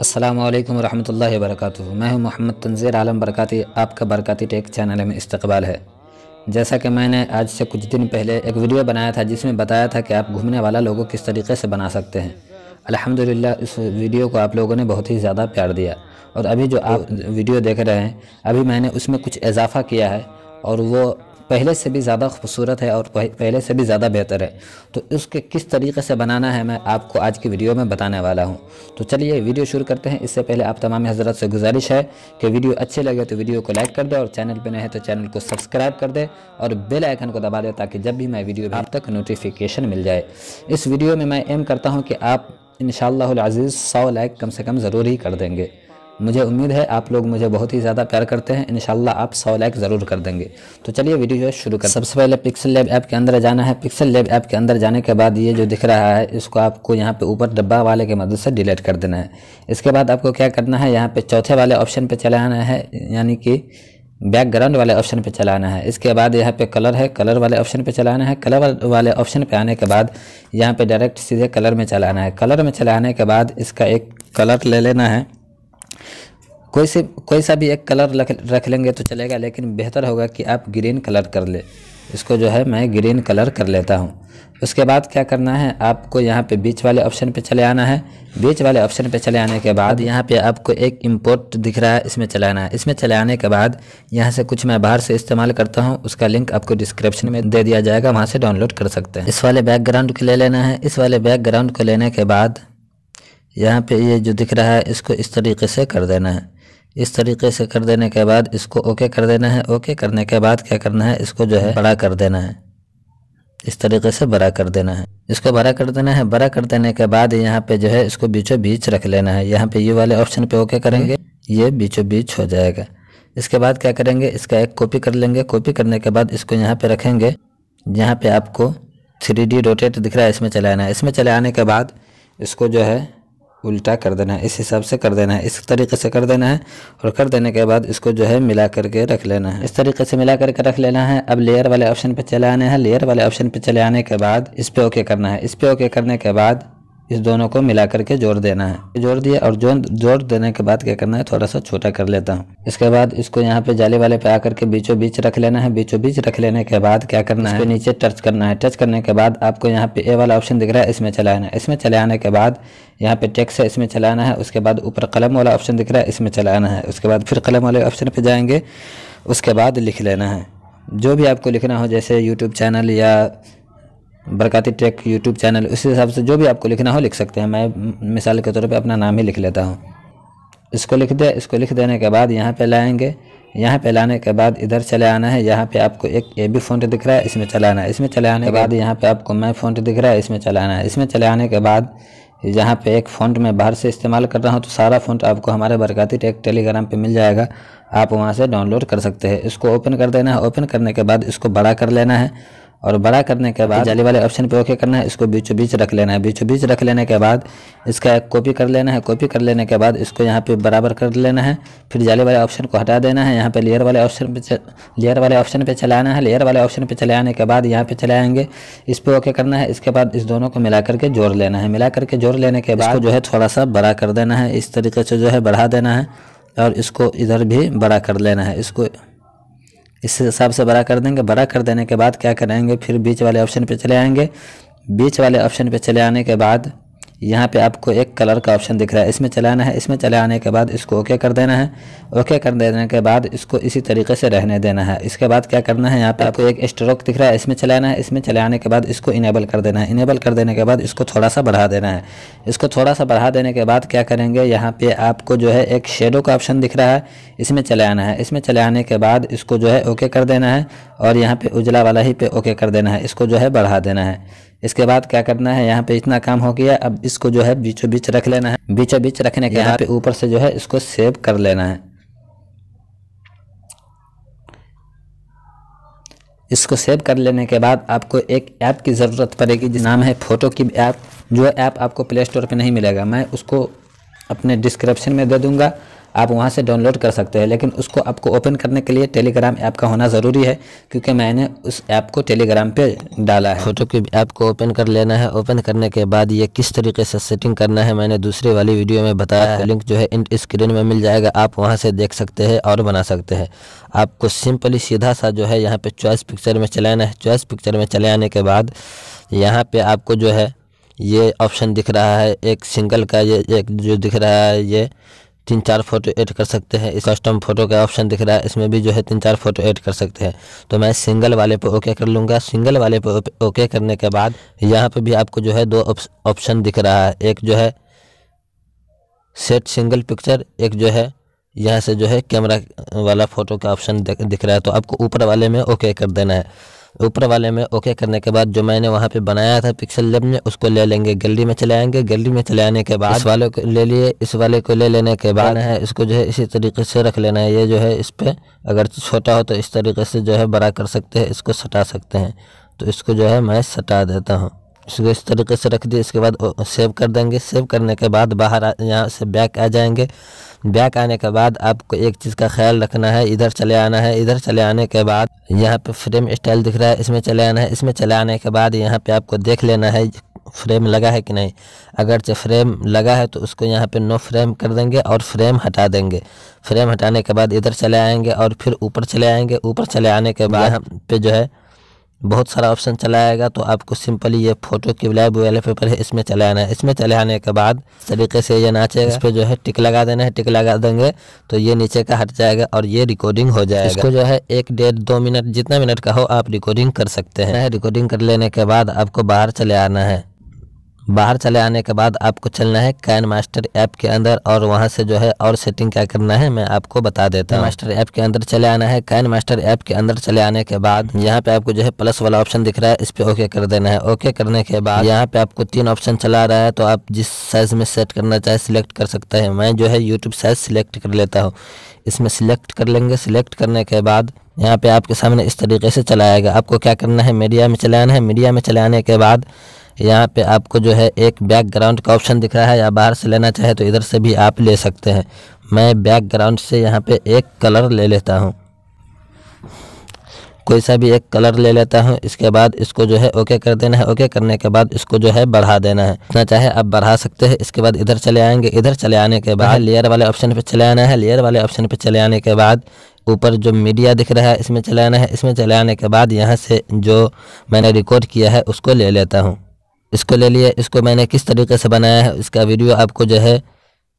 अस्सलाम वालेकुम रहमतुल्लाहि मैं हूं मोहम्मद तंजीर आलम बरकती आपका बरकती टेक चैनल में इस्तकबाल है जैसा कि मैंने आज से कुछ दिन पहले एक वीडियो बनाया था जिसमें बताया था कि आप घूमने वाला लोगों किस तरीके से बना सकते हैं अल्हम्दुलिल्लाह इस वीडियो को आप लोगों ने बहुत ही ज़्यादा प्यार दिया और अभी जो आप वीडियो देख रहे हैं अभी मैंने उसमें कुछ इजाफ़ा किया है और वो पहले से भी ज़्यादा खूबसूरत है और पहले से भी ज़्यादा बेहतर है तो उसके किस तरीके से बनाना है मैं आपको आज की वीडियो में बताने वाला हूँ तो चलिए वीडियो शुरू करते हैं इससे पहले आप तमाम हज़रत से गुजारिश है कि वीडियो अच्छे लगे तो वीडियो को लाइक कर दे और चैनल पर नहीं तो चैनल को सब्सक्राइब कर दे और बेल आइकन को दबा दे ताकि जब भी मैं वीडियो भी तक नोटिफिकेशन मिल जाए इस वीडियो में मैं एम करता हूँ कि आप इन अज़ीज़ सौ लाइक कम से कम ज़रूर ही कर देंगे मुझे उम्मीद है आप लोग मुझे बहुत ही ज़्यादा प्यार करते हैं इन आप सौ लाइक ज़रूर कर देंगे तो चलिए वीडियो जो है शुरू कर सबसे पहले पिक्सल लैब ऐप के अंदर जाना है पिक्सल लैब ऐप के अंदर जाने के बाद ये जो दिख रहा है इसको आपको यहाँ पे ऊपर डब्बा वाले की मदद से डिलीट कर देना है इसके बाद आपको क्या करना है यहाँ पर चौथे वाले ऑप्शन पर चले आना है यानी कि बैकग्राउंड वाले ऑप्शन पर चलाना है इसके बाद यहाँ पे कलर है कलर वाले ऑप्शन पर चलाना है कलर वाले ऑप्शन पर आने के बाद यहाँ पे डायरेक्ट सीधे कलर में चलाना है कलर में चलाने के बाद इसका एक कलर ले लेना है कोई से कोई सा भी एक कलर रख लेंगे तो चलेगा लेकिन बेहतर होगा कि आप ग्रीन कलर कर ले इसको जो है मैं ग्रीन कलर कर लेता हूँ उसके बाद क्या करना है आपको यहाँ पे बीच वाले ऑप्शन पे चले आना है बीच वाले ऑप्शन पे चले आने के बाद यहाँ पे आपको एक इंपोर्ट दिख रहा है इसमें चले आना है इसमें चले आने के बाद यहाँ से कुछ मैं बाहर से इस्तेमाल करता हूँ उसका लिंक आपको डिस्क्रिप्शन में दे दिया जाएगा वहाँ से डाउनलोड कर सकते हैं इस वाले बैकग्राउंड को ले लेना है इस वाले बैकग्राउंड को लेने के बाद यहाँ पर ये जो दिख रहा है इसको इस तरीके से कर देना है इस तरीके से कर देने के बाद इसको ओके कर देना है ओके करने के बाद क्या करना है इसको जो है बड़ा कर देना है इस तरीके से बड़ा कर देना है इसको बड़ा कर देना है बड़ा कर देने के बाद यहाँ पे जो है इसको बीचों बीच रख लेना है यहाँ पे ये वाले ऑप्शन पे ओके करेंगे ये बीचों बीच हो जाएगा इसके बाद क्या करेंगे इसका एक कॉपी कर लेंगे कॉपी करने के बाद इसको यहाँ पे रखेंगे यहाँ पे आपको थ्री रोटेट दिख रहा है इसमें चलाना है इसमें चले आने के बाद इसको जो है उल्टा कर देना है इस हिसाब से कर देना है इस तरीके से कर देना है और कर देने के बाद इसको जो है मिला करके रख लेना है इस तरीके से मिला करके रख लेना है अब लेयर वाले ऑप्शन पर चले आने हैं लेयर वाले ऑप्शन पर चले आने के बाद इस पर ओके करना है इस पर ओके करने के बाद इस दोनों को मिला करके जोड़ देना है जोड़ दिया और जो जोड़ देने के बाद क्या करना है थोड़ा सा छोटा कर लेता हूँ इसके बाद इसको यहाँ पे जाली वाले पे आकर के बीचों बीच रख लेना है बीचों बीच रख लेने के बाद क्या करना है नीचे टच करना है टच करने के बाद आपको यहाँ पे ए वाला ऑप्शन दिख रहा है इसमें चलाना है इसमें चले आने के बाद यहाँ पे टेक्स है इसमें चलाना है उसके बाद ऊपर कलम वाला ऑप्शन दिख रहा है इसमें चलाना है उसके बाद फिर कलम वाले ऑप्शन पर जाएंगे उसके बाद लिख लेना है जो भी आपको लिखना हो जैसे यूट्यूब चैनल या बरकती टेक यूट्यूब चैनल उस हिसाब से जो भी आपको लिखना हो लिख सकते हैं मैं मिसाल के तौर पे अपना नाम ही लिख लेता हूँ इसको लिख दे इसको लिख देने के बाद यहाँ पे लाएंगे यहाँ पे लाने के बाद इधर चले आना है यहाँ पे आपको एक ए बी फोन दिख रहा है इसमें चले आना है इसमें चले आने के बाद यहाँ पे आपको मैं फोन दिख रहा है इसमें चले आना है इसमें चले आने के बाद यहाँ पे एक फ़ोन मैं बाहर से इस्तेमाल कर रहा हूँ तो सारा फोन आपको हमारे बरकती टेक टेलीग्राम पे मिल जाएगा आप वहाँ से डाउनलोड कर सकते हैं इसको ओपन कर देना है ओपन करने के बाद इसको बड़ा कर लेना है और बड़ा करने के बाद जाली वाले ऑप्शन पे ओके करना है इसको बीचों बीच रख लेना है बीचों बीच रख लेने के बाद इसका एक कॉपी कर लेना है कॉपी कर लेने के बाद इसको यहाँ पे बराबर कर लेना है फिर जाली वाले ऑप्शन को हटा देना है यहाँ पे लेयर वाले ऑप्शन पे लेयर वाले ऑप्शन पे चलाना है लेयर वाले ऑप्शन पे चले आने के बाद यहाँ पे चले आएंगे इस पर ओके करना है इसके बाद इस दोनों को मिला करके जोड़ लेना है मिला करके जोड़ लेने के बाद जो है थोड़ा सा बड़ा कर देना है इस तरीके से जो है बढ़ा देना है और इसको इधर भी बड़ा कर लेना है इसको इस हिसाब से बड़ा कर देंगे बड़ा कर देने के बाद क्या करेंगे फिर बीच वाले ऑप्शन पे चले आएंगे बीच वाले ऑप्शन पे चले आने के बाद यहाँ पे आपको एक कलर का ऑप्शन दिख रहा है इसमें चलाना है इसमें चले आने के बाद इसको ओके कर देना है ओके कर देने के बाद इसको इसी तरीके से रहने देना है इसके बाद क्या करना है यहाँ पे आपको एक स्ट्रोक दिख रहा है इसमें चलाना है इसमें चले आने के बाद इसको इनेबल कर देना है इनेबल कर देने के बाद इसको थोड़ा सा बढ़ा देना है इसको थोड़ा सा बढ़ा देने के बाद क्या करेंगे यहाँ पर आपको जो है एक शेडो का ऑप्शन दिख रहा है इसमें चले आना है इसमें चले आने के बाद इसको जो है ओके कर देना है और यहाँ पर उजला वाला ही पे ओके कर देना है इसको जो है बढ़ा देना है इसके बाद क्या करना है यहाँ पे इतना काम हो गया अब इसको जो है बीचों बीच रख लेना है बीचों बीच रखने के यहाँ पे ऊपर से जो है इसको सेव कर लेना है इसको सेव कर लेने के बाद आपको एक ऐप की ज़रूरत पड़ेगी जिस नाम है फ़ोटो की ऐप जो ऐप आपको प्ले स्टोर पर नहीं मिलेगा मैं उसको अपने डिस्क्रिप्शन में दे दूँगा आप वहाँ से डाउनलोड कर सकते हैं लेकिन उसको आपको ओपन करने के लिए टेलीग्राम ऐप का होना ज़रूरी है क्योंकि मैंने उस ऐप को टेलीग्राम पे डाला है फोटो की ऐप को ओपन कर लेना है ओपन करने के बाद ये किस तरीके से सेटिंग करना है मैंने दूसरी वाली वीडियो में बताया है लिंक जो है इन स्क्रीन में मिल जाएगा आप वहाँ से देख सकते हैं और बना सकते हैं आपको सिंपली सीधा सा जो है यहाँ पर चॉइस पिक्चर में चलाना है चॉइस पिक्चर में चले आने के बाद यहाँ पर आपको जो है ये ऑप्शन दिख रहा है एक सिंगल का ये एक जो दिख रहा है ये तीन चार फोटो ऐड कर सकते हैं इस कस्टम फोटो का ऑप्शन दिख रहा है इसमें भी जो है तीन चार फोटो ऐड कर सकते हैं तो मैं सिंगल वाले पर ओके कर लूँगा सिंगल वाले पर ओके करने के बाद यहाँ पर भी आपको जो है दो ऑप्शन दिख रहा है एक जो है सेट सिंगल पिक्चर एक जो है यहाँ से जो है कैमरा वाला फ़ोटो का ऑप्शन दिख रहा है तो आपको ऊपर वाले में ओके कर देना है ऊपर वाले में ओके करने के बाद जो मैंने वहाँ पे बनाया था पिक्सल लेब में उसको ले लेंगे गैलरी में चले आएंगे गैलरी में चले आने के बाद इस वाले को ले लिए इस वाले को ले लेने के बाद हाँ। है इसको जो है इसी तरीके से रख लेना है ये जो है इस पर अगर छोटा हो तो इस तरीके से जो है बड़ा कर सकते हैं इसको सटा सकते हैं तो इसको जो है मैं सटा देता हूँ इसको इस तरीके से रख दिए इसके बाद सेव कर देंगे सेव करने के बाद बाहर यहाँ से बैक आ जाएंगे बैक आने के बाद आपको एक चीज़ का ख्याल रखना है इधर चले आना है इधर चले आने के बाद यहाँ पे फ्रेम स्टाइल दिख रहा है इसमें चले आना है इसमें चले आने के बाद यहाँ पे आपको देख लेना है फ्रेम लगा है कि नहीं अगर जो फ्रेम लगा है तो उसको यहाँ पे नो फ्रेम कर देंगे और फ्रेम हटा देंगे फ्रेम हटाने के बाद इधर चले आएंगे और फिर ऊपर चले आएंगे ऊपर चले आने के बाद यहाँ पे जो है बहुत सारा ऑप्शन चला आएगा तो आपको सिंपली ये फोटो की ब्लैक वाला पेपर है इसमें चले आना है इसमें चले आने के बाद तरीके से ये नाचे इस पर जो है टिक लगा देना है टिक लगा देंगे तो ये नीचे का हट जाएगा और ये रिकॉर्डिंग हो जाएगा इसको जो है एक डेढ़ दो मिनट जितना मिनट का हो आप रिकॉर्डिंग कर सकते हैं रिकॉर्डिंग कर लेने के बाद आपको बाहर चले आना है बाहर चले आने के बाद आपको चलना है कैन मास्टर ऐप के अंदर और वहाँ से जो है और सेटिंग क्या करना है मैं आपको बता देता हूँ मास्टर ऐप के अंदर चले आना है कैन मास्टर ऐप के अंदर चले आने के बाद यहाँ पे आपको जो है प्लस वाला ऑप्शन दिख रहा है इस पर ओके कर देना है ओके करने के बाद यहाँ पे आपको तीन ऑप्शन चला रहा है तो आप जिस साइज में सेट करना चाहे सिलेक्ट कर सकते हैं मैं जो है यूट्यूब साइज सिलेक्ट कर लेता हूँ इसमें सिलेक्ट कर लेंगे सिलेक्ट करने के बाद यहाँ पे आपके सामने इस तरीके से चलाएगा आपको क्या करना है मीडिया में चलाना है मीडिया में चलाने के बाद यहाँ पे आपको जो है एक बैकग्राउंड का ऑप्शन दिख रहा है या बाहर से लेना चाहे तो इधर से भी आप ले सकते हैं मैं बैकग्राउंड से यहाँ पे एक कलर ले लेता हूँ कोई सा भी एक कलर ले लेता हूँ इसके बाद इसको जो है ओके कर देना है ओके करने के बाद इसको जो है बढ़ा देना है ना चाहे आप बढ़ा सकते हैं इसके बाद इधर चले आएंगे इधर चले आने के बाद लेयर वाले ऑप्शन पे चले आना है लेयर वाले ऑप्शन पे चले आने के बाद ऊपर जो मीडिया दिख रहा है इसमें चले आना है इसमें चले आने के बाद यहाँ से जो मैंने रिकॉर्ड किया है उसको ले लेता हूँ इसको ले लिया इसको मैंने किस तरीके से बनाया है इसका वीडियो आपको जो है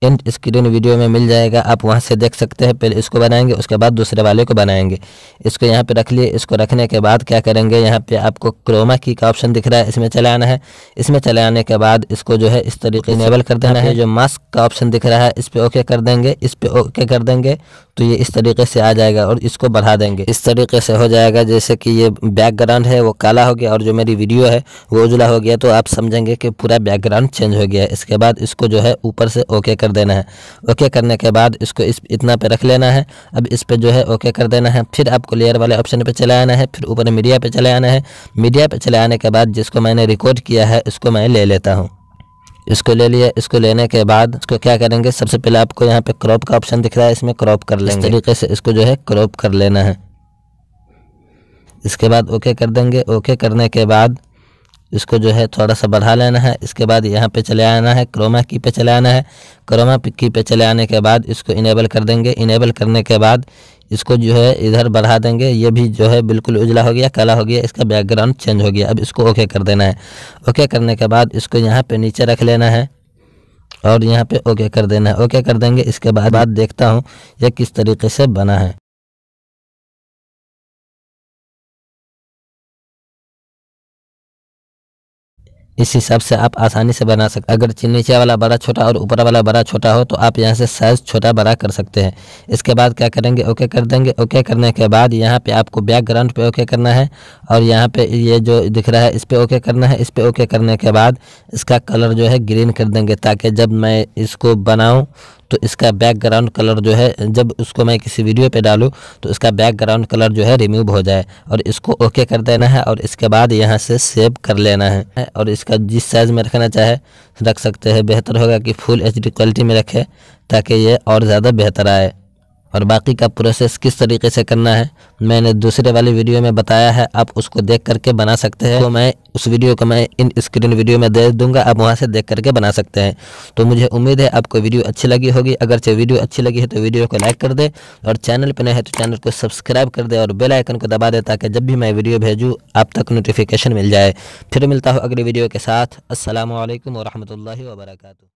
एंड स्क्रीन वीडियो में मिल जाएगा आप वहाँ से देख सकते हैं पहले इसको बनाएंगे उसके बाद दूसरे वाले को बनाएंगे इसको यहाँ पे रख लिए इसको रखने के बाद क्या करेंगे यहाँ पे आपको क्रोमा की का ऑप्शन दिख रहा है इसमें चले आना है इसमें चले आने के बाद इसको जो है इस तरीके इनेबल कर देना है जो मास्क का ऑप्शन दिख रहा है इस पर ओके कर देंगे इस पर ओके कर देंगे तो ये इस तरीके से आ जाएगा और इसको बढ़ा देंगे इस तरीके से हो जाएगा जैसे कि ये बैकग्राउंड है वो काला हो गया और जो मेरी वीडियो है वो उजला हो गया तो आप समझेंगे कि पूरा बैकग्राउंड चेंज हो गया इसके बाद इसको जो है ऊपर से ओके कर कर देना है ओके करने के बाद इसको इस इतना पे रख लेना है अब इस पर जो है ओके कर देना है फिर आपको लेयर वाले ऑप्शन पर चले आना है फिर ऊपर मीडिया पर चले आना है मीडिया पर चले आने के बाद जिसको मैंने रिकॉर्ड किया है उसको मैं ले लेता हूँ इसको ले लिया इसको लेने के बाद इसको क्या करेंगे सबसे पहले आपको यहाँ पे क्रॉप का ऑप्शन दिख रहा है इसमें क्रॉप कर लेंगे इस तरीके से इसको जो है क्रॉप कर लेना है इसके बाद ओके कर देंगे ओके करने के बाद इसको जो है थोड़ा सा बढ़ा लेना है इसके बाद यहाँ पे चले आना है क्रोमा की पे चले आना है क्रोमा की पे चले आने के बाद इसको इनेबल कर देंगे इनेबल करने के बाद इसको जो है इधर बढ़ा देंगे ये भी जो है बिल्कुल उजला हो गया काला हो गया इसका बैकग्राउंड चेंज हो गया अब इसको ओके कर देना है ओके करने के बाद इसको यहाँ पर नीचे रख लेना है और यहाँ पर ओके कर देना है ओके कर देंगे इसके बाद देखता हूँ यह किस तरीके से बना है इस हिसाब से आप आसानी से बना सकते अगर नीचे वाला बड़ा छोटा और ऊपर वाला बड़ा छोटा हो तो आप यहाँ से साइज़ छोटा बड़ा कर सकते हैं इसके बाद क्या करेंगे ओके कर देंगे ओके करने के बाद यहाँ पे आपको बैकग्राउंड पे ओके करना है और यहाँ पे ये जो दिख रहा है इस पर ओके करना है इस पर ओके करने के बाद इसका कलर जो है ग्रीन कर देंगे ताकि जब मैं इसको बनाऊँ तो इसका बैकग्राउंड कलर जो है जब उसको मैं किसी वीडियो पे डालूँ तो इसका बैकग्राउंड कलर जो है रिमूव हो जाए और इसको ओके कर देना है और इसके बाद यहाँ से सेव कर लेना है और इसका जिस साइज़ में रखना चाहे रख सकते हैं बेहतर होगा कि फुल एच क्वालिटी में रखें ताकि ये और ज़्यादा बेहतर आए और बाकी का प्रोसेस किस तरीके से करना है मैंने दूसरे वाले वीडियो में बताया है आप उसको देख करके बना सकते हैं तो मैं उस वीडियो को मैं इन स्क्रीन वीडियो में दे दूंगा आप वहां से देख करके बना सकते हैं तो मुझे उम्मीद है आपको वीडियो अच्छी लगी होगी अगर चाहे वीडियो अच्छी लगी है तो वीडियो को लाइक कर दे और चैनल पर नहीं है तो चैनल को सब्सक्राइब कर दे और बेलाइकन को दबा दे ताकि जब भी मैं वीडियो भेजूँ आप तक नोटिफिकेशन मिल जाए फिर मिलता हूँ अगली वीडियो के साथ असलम वरहमल वर्का